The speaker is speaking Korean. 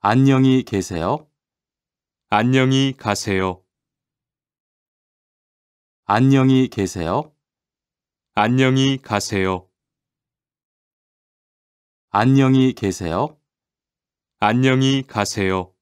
안녕히 계세요. 안녕히 가세요. 안녕히 계세요. 안녕히 가세요. 안녕히 계세요. 안녕히 가세요.